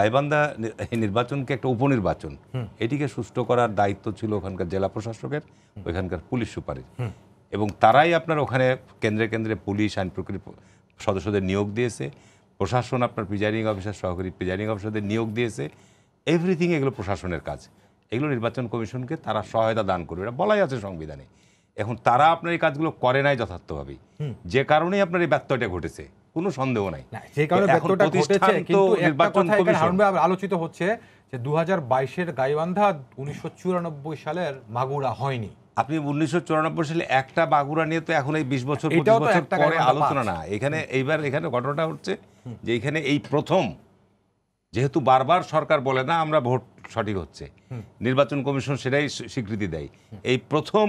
গাইবান্ধা নির্বাচনকে একটা উপনির্বাচন এটিকে সুষ্ঠু করার দায়িত্ব ছিল ওখানকার জেলা প্রশাসকের ওইখানকার পুলিশ সুপারের এবং তারাই আপনার ওখানে কেন্দ্রে কেন্দ্রে পুলিশ আইন প্রক্রিয়া সদস্যদের নিয়োগ দিয়েছে প্রশাসন আপনার প্রিজাইডিং অফিসার সহকারী প্রিজাইডিং অফিসারদের নিয়োগ দিয়েছে এভরিথিং এগুলো প্রশাসনের কাজ এগুলো নির্বাচন কমিশনকে তারা সহায়তা দান করবে এটা বলাই আছে সংবিধানে এখন তারা আপনার এই কাজগুলো করে নাই যথার্থভাবেই যে কারণেই আপনার এই ব্যর্থটা ঘটেছে কোনো সন্দেহ নাই যে কারণে ব্যক্তটা ঘটেছে কিন্তু একটা কথা এখানে হারুন ভাই আলোচিত হচ্ছে যে দু হাজার বাইশের গাইবান্ধা উনিশশো সালের মাগুরা হয়নি আপনি উনিশশো সালে একটা বাগুড়া নিয়ে তো এখন এই বিশ বছর পঁচিশ বছর পরে আলোচনা না এখানে এইবার এখানে ঘটনাটা হচ্ছে যে এখানে এই প্রথম যেহেতু বারবার সরকার বলে না আমরা ভোট সঠিক হচ্ছে নির্বাচন কমিশন সেটাই স্বীকৃতি দেয় এই প্রথম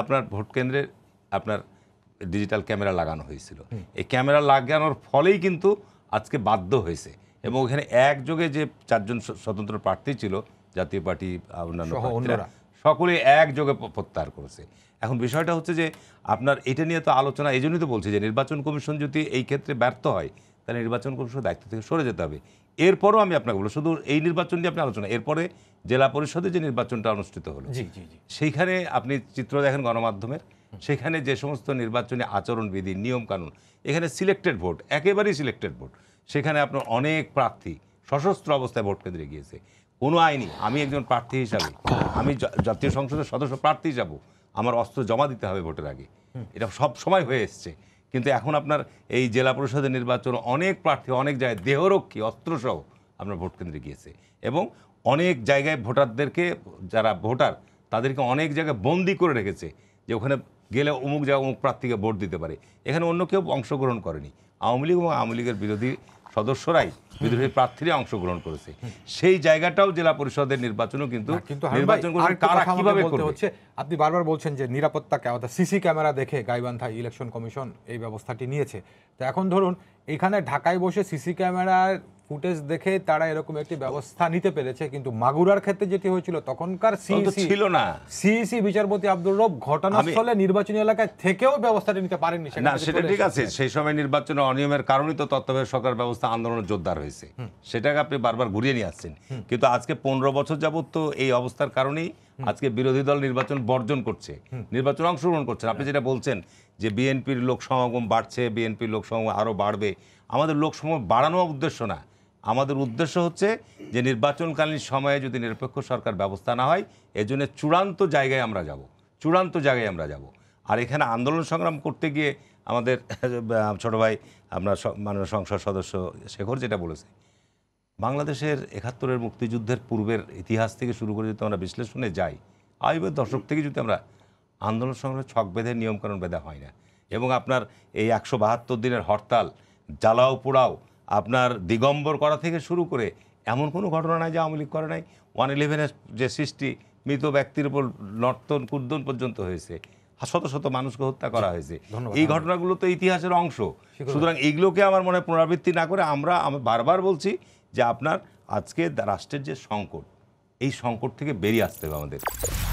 আপনার ভোট কেন্দ্রের আপনার ডিজিটাল ক্যামেরা লাগানো হয়েছিল এই ক্যামেরা লাগানোর ফলেই কিন্তু আজকে বাধ্য হয়েছে এবং ওখানে একযোগে যে চারজন স্বতন্ত্র প্রার্থী ছিল জাতীয় পার্টি অন্যান্য সকলে একযোগে প্রত্যাহার করেছে এখন বিষয়টা হচ্ছে যে আপনার এটা নিয়ে তো আলোচনা এই জন্যই তো বলছি যে নির্বাচন কমিশন যদি এই ক্ষেত্রে ব্যর্থ হয় তাহলে নির্বাচন কমিশন দায়িত্ব থেকে সরে যেতে হবে এরপরও আমি আপনাকে বলবো শুধু এই নির্বাচন নিয়ে আপনি আলোচনা এরপরে জেলা পরিষদে যে নির্বাচনটা অনুষ্ঠিত হলো সেইখানে আপনি চিত্র দেখেন গণমাধ্যমের সেখানে যে সমস্ত নির্বাচনী আচরণবিধি নিয়মকানুন এখানে সিলেক্টেড ভোট একেবারেই সিলেক্টেড ভোট সেখানে আপনার অনেক প্রার্থী সশস্ত্র অবস্থায় ভোট কেন্দ্রে গিয়েছে কোনো আইনি আমি একজন প্রার্থী হিসাবে আমি জাতীয় সংসদের সদস্য প্রার্থী যাব আমার অস্ত্র জমা দিতে হবে ভোটের আগে এটা সব সময় হয়ে এসছে কিন্তু এখন আপনার এই জেলা পরিষদের নির্বাচন অনেক প্রার্থী অনেক জায়গায় দেহরক্ষী অস্ত্রসহ আপনার ভোট কেন্দ্রে গিয়েছে এবং অনেক জায়গায় ভোটারদেরকে যারা ভোটার তাদেরকে অনেক জায়গায় বন্দি করে রেখেছে যে ওখানে গেলে অমুক জায়গায় অমুক প্রার্থীকে ভোট দিতে পারে এখানে অন্য কেউ অংশগ্রহণ করেনি আওয়ামী লীগ এবং আওয়ামী লীগের বিরোধী সদস্যরাই বিদ্রোহী প্রার্থীরা অংশগ্রহণ করেছে সেই জায়গাটাও জেলা পরিষদের নির্বাচনও কিন্তু আপনি বারবার বলছেন যে নিরাপত্তা ক্যামেরা সিসি ক্যামেরা দেখে গাইবান্ধা ইলেকশন কমিশন এই ব্যবস্থাটি নিয়েছে তো এখন ধরুন এখানে ঢাকায় বসে সিসি ক্যামেরার ফুটেজ দেখে তারা এরকম একটি ব্যবস্থা নিতে পেরেছে কিন্তু মাগুরার ক্ষেত্রে যেটি হয়েছিল তখনকার ছিল না সিইসি বিচারপতি আব্দুল রব ঘটনাস্থলে নির্বাচনী এলাকায় থেকেও ব্যবস্থাটি নিতে পারেননি সেটা ঠিক আছে সেই সময় নির্বাচনের অনিয়মের কারণে তো তত্ত্বাবধায়ক সরকার ব্যবস্থা অবস্থা আন্দোলনের জোরদার হয়েছে সেটাকে আপনি বারবার ঘুরিয়ে নিয়ে আসছেন কিন্তু আজকে পনেরো বছর যাবৎ তো এই অবস্থার কারণেই আজকে বিরোধী দল নির্বাচন বর্জন করছে নির্বাচন অংশগ্রহণ করছে আপনি হ্যাঁ। যেটা বলছেন যে বিএনপির লোক সমাগম বাড়ছে বিএনপির লোক সমাগম আরও বাড়বে আমাদের লোক সমাগম বাড়ানো উদ্দেশ্য না আমাদের উদ্দেশ্য হচ্ছে যে নির্বাচনকালীন সময়ে যদি নিরপেক্ষ সরকার ব্যবস্থা না হয় এজন্য চূড়ান্ত জায়গায় আমরা যাব চূড়ান্ত জায়গায় আমরা যাব আর এখানে আন্দোলন সংগ্রাম করতে গিয়ে আমাদের ছোট ভাই আপনার মানে সংসদ সদস্য শেখর যেটা বলেছে বাংলাদেশের একাত্তরের মুক্তিযুদ্ধের পূর্বের ইতিহাস থেকে শুরু করে যদি আমরা বিশ্লেষণে যাই আয়ুবের দশক থেকে যদি আমরা আন্দোলন সংগ্রহ ছক বেঁধে নিয়মকানুন বেঁধা হয় না এবং আপনার এই একশো বাহাত্তর দিনের হরতাল জ্বালাও পোড়াও আপনার দিগম্বর করা থেকে শুরু করে এমন কোনো ঘটনা নাই যে আওয়ামী লীগ করে নাই ওয়ান ইলেভেনের যে সৃষ্টি মৃত ব্যক্তির উপর নর্তন কুর্দন পর্যন্ত হয়েছে শত শত মানুষকে হত্যা করা হয়েছে এই ঘটনাগুলো তো ইতিহাসের অংশ সুতরাং এইগুলোকে আমার মনে পুনরাবৃত্তি না করে আমরা বারবার বলছি যে আপনার আজকে রাষ্ট্রের যে সংকট এই সংকট থেকে বেরিয়ে আসতে হবে আমাদের